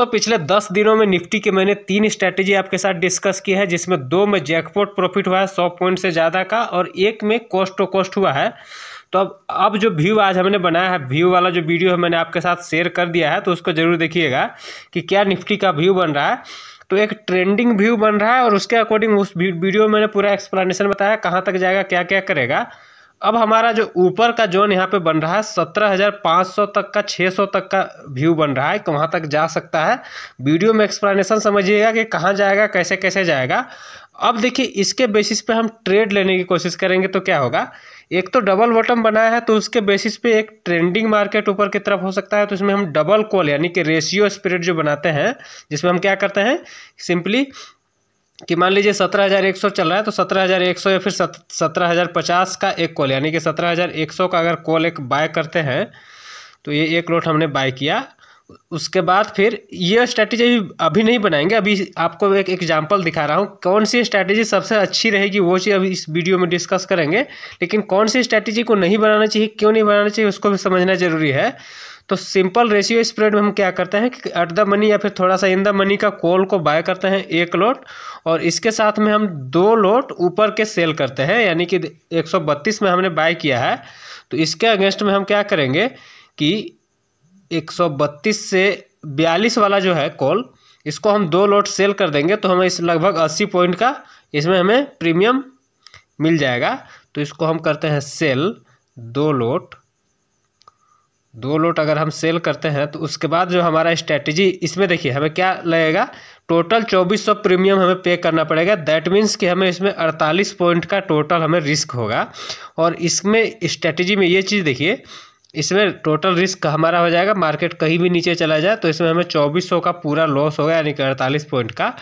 दोस्तों पिछले दस दिनों में निफ्टी की मैंने तीन स्ट्रैटेजी आपके साथ डिस्कस की है जिसमें दो में जैकपॉट प्रॉफिट हुआ है सौ पॉइंट से ज़्यादा का और एक में कॉस्ट टू कॉस्ट हुआ है तो अब अब जो व्यू आज हमने बनाया है व्यू वाला जो वीडियो है मैंने आपके साथ शेयर कर दिया है तो उसको ज़रूर देखिएगा कि क्या निफ्टी का व्यू बन रहा है तो एक ट्रेंडिंग व्यू बन रहा है और उसके अकॉर्डिंग उस वीडियो में मैंने पूरा एक्सप्लेनेशन बताया कहाँ तक जाएगा क्या क्या करेगा अब हमारा जो ऊपर का जोन यहाँ पे बन रहा है सत्रह हज़ार पाँच सौ तक का छः सौ तक का व्यू बन रहा है कि वहाँ तक जा सकता है वीडियो में एक्सप्लेनेशन समझिएगा कि कहाँ जाएगा कैसे कैसे जाएगा अब देखिए इसके बेसिस पे हम ट्रेड लेने की कोशिश करेंगे तो क्या होगा एक तो डबल बॉटम बनाया है तो उसके बेसिस पे एक ट्रेंडिंग मार्केट ऊपर की तरफ हो सकता है तो इसमें हम डबल कॉल यानी कि रेशियो स्प्रेड जो बनाते हैं जिसमें हम क्या करते हैं सिंपली कि मान लीजिए सत्रह हज़ार एक सौ चल रहा है तो सत्रह हज़ार एक सौ या फिर सत्रह हज़ार पचास का एक कॉल यानी कि सत्रह हज़ार एक सौ का अगर कॉल एक बाय करते हैं तो ये एक लोट हमने बाय किया उसके बाद फिर ये स्ट्रैटेजी अभी नहीं बनाएंगे अभी आपको एक एग्जाम्पल दिखा रहा हूँ कौन सी स्ट्रैटेजी सबसे अच्छी रहेगी वो चीज़ अभी इस वीडियो में डिस्कस करेंगे लेकिन कौन सी स्ट्रैटेजी को नहीं बनाना चाहिए क्यों नहीं बनाना चाहिए उसको भी समझना ज़रूरी है तो सिंपल रेशियो स्प्रेड में हम क्या करते हैं कि एट द मनी या फिर थोड़ा सा इन द मनी का कॉल को बाय करते हैं एक लोट और इसके साथ में हम दो लोट ऊपर के सेल करते हैं यानी कि 132 में हमने बाय किया है तो इसके अगेंस्ट में हम क्या करेंगे कि 132 से बयालीस वाला जो है कॉल इसको हम दो लोट सेल कर देंगे तो हमें इस लगभग अस्सी पॉइंट का इसमें हमें प्रीमियम मिल जाएगा तो इसको हम करते हैं सेल दो लोट दो लोट अगर हम सेल करते हैं तो उसके बाद जो हमारा स्ट्रैटेजी इसमें देखिए हमें क्या लगेगा टोटल 2400 प्रीमियम हमें पे करना पड़ेगा दैट मीन्स कि हमें इसमें 48 पॉइंट का टोटल हमें रिस्क होगा और इसमें स्ट्रैटेजी में ये चीज़ देखिए इसमें टोटल रिस्क हमारा हो जाएगा मार्केट कहीं भी नीचे चला जाए तो इसमें हमें चौबीस सौ का पूरा लॉस होगा यानी कि अड़तालीस पॉइंट का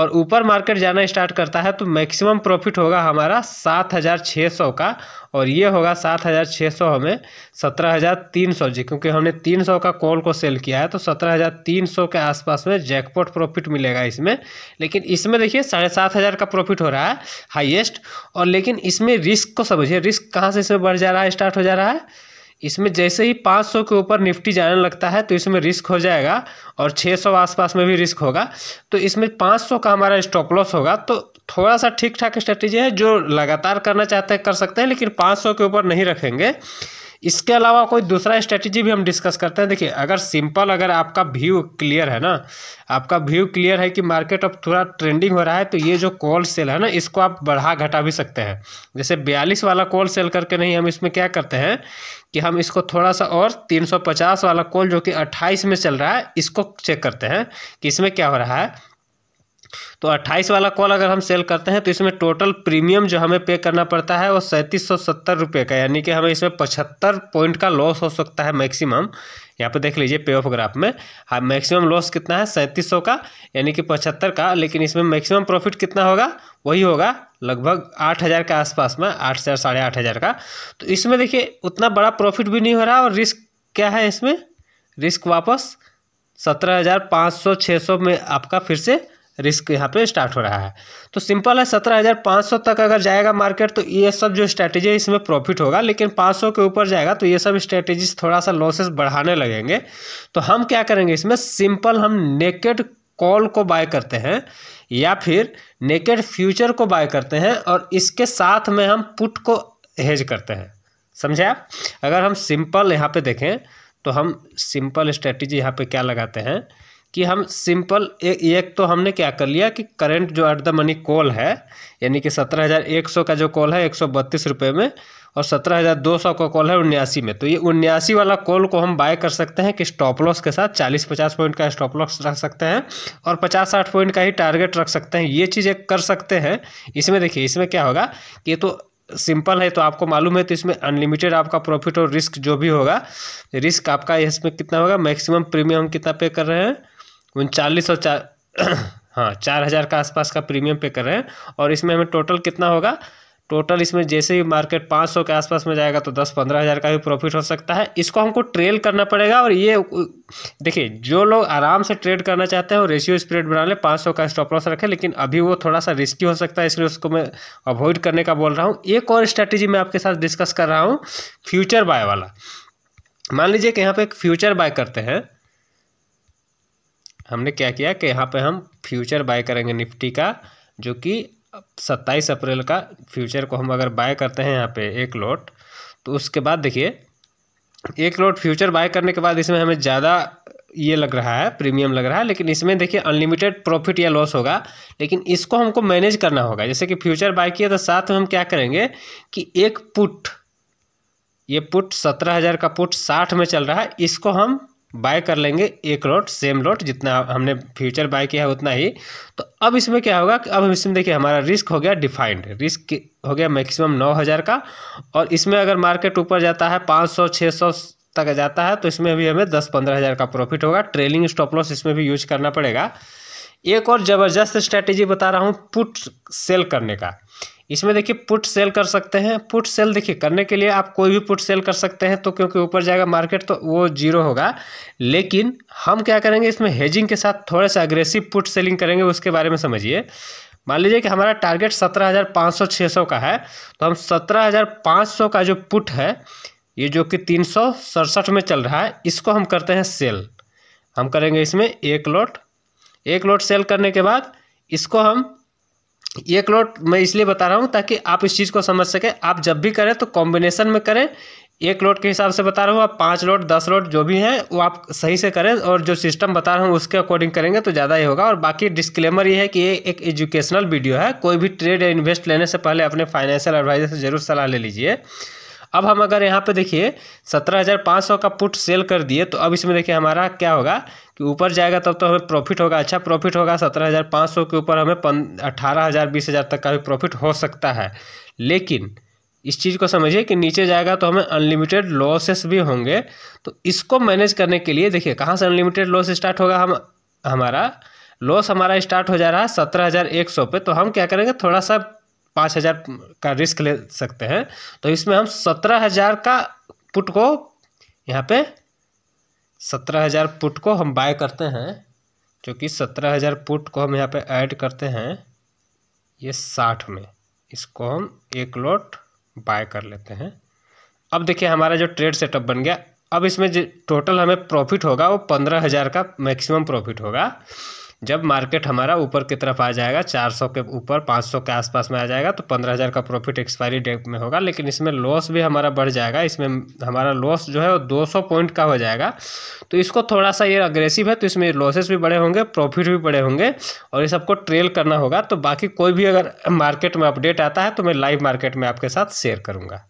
और ऊपर मार्केट जाना स्टार्ट करता है तो मैक्सिमम प्रॉफिट होगा हमारा सात हज़ार छः सौ का और ये होगा सात हज़ार छः सौ हमें सत्रह हज़ार तीन सौ जी क्योंकि हमने तीन सौ का कॉल को सेल किया है तो सत्रह हज़ार तीन सौ के आसपास में जैकपॉट प्रॉफिट मिलेगा इसमें लेकिन इसमें देखिए साढ़े सात हज़ार का प्रॉफिट हो रहा है हाइएस्ट और लेकिन इसमें रिस्क को समझिए रिस्क कहाँ से इसमें बढ़ जा रहा है स्टार्ट हो जा रहा है इसमें जैसे ही 500 के ऊपर निफ्टी जाने लगता है तो इसमें रिस्क हो जाएगा और 600 आसपास में भी रिस्क होगा तो इसमें 500 का हमारा स्टॉप लॉस होगा तो थोड़ा सा ठीक ठाक स्ट्रेटेजी है जो लगातार करना चाहते हैं कर सकते हैं लेकिन 500 के ऊपर नहीं रखेंगे इसके अलावा कोई दूसरा स्ट्रेटजी भी हम डिस्कस करते हैं देखिए अगर सिंपल अगर आपका व्यू क्लियर है ना आपका व्यू क्लियर है कि मार्केट अब थोड़ा ट्रेंडिंग हो रहा है तो ये जो कॉल सेल है ना इसको आप बढ़ा घटा भी सकते हैं जैसे बयालीस वाला कॉल सेल करके नहीं हम इसमें क्या करते हैं कि हम इसको थोड़ा सा और तीन वाला कॉल जो कि अट्ठाईस में चल रहा है इसको चेक करते हैं कि इसमें क्या हो रहा है तो 28 वाला कॉल अगर हम सेल करते हैं तो इसमें टोटल प्रीमियम जो हमें पे करना पड़ता है वो सैंतीस सौ सत्तर रुपये का यानी कि हमें इसमें पचहत्तर पॉइंट का लॉस हो सकता है मैक्सिमम यहाँ पे देख लीजिए पे ऑफ ग्राफ में हाँ मैक्सिमम लॉस कितना है सैंतीस सौ का यानी कि पचहत्तर का लेकिन इसमें मैक्सिमम प्रॉफिट कितना होगा वही होगा लगभग आठ हज़ार के आसपास में आठ हज़ार साढ़े आठ हज़ार का तो इसमें देखिए उतना बड़ा प्रॉफिट भी नहीं हो रहा और रिस्क क्या है इसमें रिस्क वापस सत्रह हज़ार पाँच सौ छः सौ में आपका फिर से रिस्क यहाँ पे स्टार्ट हो रहा है तो सिंपल है सत्रह हज़ार पाँच सौ तक अगर जाएगा मार्केट तो ये सब जो स्ट्रैटेजी है इसमें प्रॉफिट होगा लेकिन पाँच सौ के ऊपर जाएगा तो ये सब स्ट्रैटेजीज थोड़ा सा लॉसेस बढ़ाने लगेंगे तो हम क्या करेंगे इसमें सिंपल हम नेकेड कॉल को बाय करते हैं या फिर नेकेड फ्यूचर को बाय करते हैं और इसके साथ में हम पुट को हेज करते हैं समझे आप अगर हम सिंपल यहाँ पर देखें तो हम सिंपल स्ट्रैटेजी यहाँ पर क्या लगाते हैं कि हम सिंपल एक एक तो हमने क्या कर लिया कि करंट जो एट द मनी कॉल है यानी कि सत्रह हज़ार एक सौ का जो कॉल है एक सौ बत्तीस रुपये में और सत्रह हज़ार दो सौ का कॉल है उन्यासी में तो ये उन्यासी वाला कॉल को हम बाय कर सकते हैं कि स्टॉप लॉस के साथ चालीस पचास पॉइंट का स्टॉप लॉस रख सकते हैं और पचास साठ पॉइंट का ही टारगेट रख सकते हैं ये चीज़ें कर सकते हैं इसमें देखिए इसमें क्या होगा कि ये तो सिंपल है तो आपको मालूम है तो इसमें अनलिमिटेड आपका प्रॉफिट और रिस्क जो भी होगा रिस्क आपका इसमें कितना होगा मैक्सिमम प्रीमियम हम कितना पे कर रहे हैं उनचालीस और चार हाँ चार हज़ार के आसपास का प्रीमियम पे कर रहे हैं और इसमें हमें टोटल कितना होगा टोटल इसमें जैसे ही मार्केट 500 के आसपास में जाएगा तो 10-15 हज़ार का भी प्रॉफिट हो सकता है इसको हमको ट्रेल करना पड़ेगा और ये देखिए जो लोग आराम से ट्रेड करना चाहते हैं वो रेशियो स्प्रेड बना लें सौ का स्टॉप लॉस रखें लेकिन अभी वो थोड़ा सा रिस्की हो सकता है इसलिए उसको मैं अवॉइड करने का बोल रहा हूँ एक और स्ट्रैटेजी मैं आपके साथ डिस्कस कर रहा हूँ फ्यूचर बाय वाला मान लीजिए कि यहाँ पर एक फ्यूचर बाय करते हैं हमने क्या किया कि यहाँ पे हम फ्यूचर बाय करेंगे निफ्टी का जो कि सत्ताईस अप्रैल का फ्यूचर को हम अगर बाय करते हैं यहाँ पे एक लोट तो उसके बाद देखिए एक लोट फ्यूचर बाय करने के बाद इसमें हमें ज़्यादा ये लग रहा है प्रीमियम लग रहा है लेकिन इसमें देखिए अनलिमिटेड प्रॉफिट या लॉस होगा लेकिन इसको हमको मैनेज करना होगा जैसे कि फ्यूचर बाय किया तो साथ में हम क्या करेंगे कि एक पुट ये पुट सत्रह हज़ार का पुट साठ में चल रहा है इसको हम बाय कर लेंगे एक लॉट सेम लॉट जितना हमने फ्यूचर बाय किया है उतना ही तो अब इसमें क्या होगा कि अब इसमें देखिए हमारा रिस्क हो गया डिफाइंड रिस्क हो गया मैक्सिमम नौ हज़ार का और इसमें अगर मार्केट ऊपर जाता है पाँच सौ छः सौ तक जाता है तो इसमें भी हमें दस पंद्रह हज़ार का प्रॉफिट होगा ट्रेलिंग स्टॉप लॉस इसमें भी यूज करना पड़ेगा एक और ज़बरदस्त स्ट्रैटेजी बता रहा हूँ पुट सेल करने का इसमें देखिए पुट सेल कर सकते हैं पुट सेल देखिए करने के लिए आप कोई भी पुट सेल कर सकते हैं तो क्योंकि ऊपर जाएगा मार्केट तो वो जीरो होगा लेकिन हम क्या करेंगे इसमें हेजिंग के साथ थोड़ा सा अग्रेसिव पुट सेलिंग करेंगे उसके बारे में समझिए मान लीजिए कि हमारा टारगेट सत्रह हज़ार पाँच सौ छः सौ का है तो हम सत्रह हज़ार पाँच सौ का जो पुट है ये जो कि तीन सौ सड़सठ में चल रहा है इसको हम करते हैं सेल हम करेंगे इसमें एक लोट एक लोट सेल करने के बाद इसको हम ये क्लोट मैं इसलिए बता रहा हूँ ताकि आप इस चीज़ को समझ सकें आप जब भी करें तो कॉम्बिनेशन में करें एक लोट के हिसाब से बता रहा हूँ आप पाँच लोट दस लोट जो भी हैं वो आप सही से करें और जो सिस्टम बता रहा हूँ उसके अकॉर्डिंग करेंगे तो ज़्यादा ही होगा और बाकी डिस्क्लेमर ये है कि ये एक एजुकेशनल वीडियो है कोई भी ट्रेड या इन्वेस्ट लेने से पहले अपने फाइनेंशियल एडवाइजर से ज़रूर सलाह ले लीजिए अब हम अगर यहाँ पे देखिए सत्रह हज़ार पाँच सौ का पुट सेल कर दिए तो अब इसमें देखिए हमारा क्या होगा कि ऊपर जाएगा तब तो हमें प्रॉफिट होगा अच्छा प्रॉफिट होगा सत्रह हज़ार पाँच सौ के ऊपर हमें पन अठारह हज़ार बीस हज़ार तक का भी प्रॉफिट हो सकता है लेकिन इस चीज़ को समझिए कि नीचे जाएगा तो हमें अनलिमिटेड लॉसेस भी होंगे तो इसको मैनेज करने के लिए देखिए कहाँ से अनलिमिटेड लॉस स्टार्ट होगा हम हमारा लॉस हमारा स्टार्ट हो जा रहा है सत्रह हज़ार एक सौ पे तो हम क्या करेंगे थोड़ा सा पाँच हज़ार का रिस्क ले सकते हैं तो इसमें हम सत्रह हज़ार का पुट को यहाँ पे सत्रह हज़ार पुट को हम बाय करते हैं जो कि सत्रह हज़ार पुट को हम यहाँ पे ऐड करते हैं ये साठ में इसको हम एक लोट बाय कर लेते हैं अब देखिए हमारा जो ट्रेड सेटअप बन गया अब इसमें जो टोटल हमें प्रॉफिट होगा वो पंद्रह हज़ार का मैक्सिमम प्रॉफिट होगा जब मार्केट हमारा ऊपर की तरफ आ जाएगा 400 के ऊपर 500 के आसपास में आ जाएगा तो 15000 का प्रॉफिट एक्सपायरी डेट में होगा लेकिन इसमें लॉस भी हमारा बढ़ जाएगा इसमें हमारा लॉस जो है वो 200 पॉइंट का हो जाएगा तो इसको थोड़ा सा ये अग्रेसिव है तो इसमें लॉसेस भी बड़े होंगे प्रॉफिट भी बड़े होंगे और ये सबको ट्रेल करना होगा तो बाकी कोई भी अगर मार्केट में अपडेट आता है तो मैं लाइव मार्केट में आपके साथ शेयर करूँगा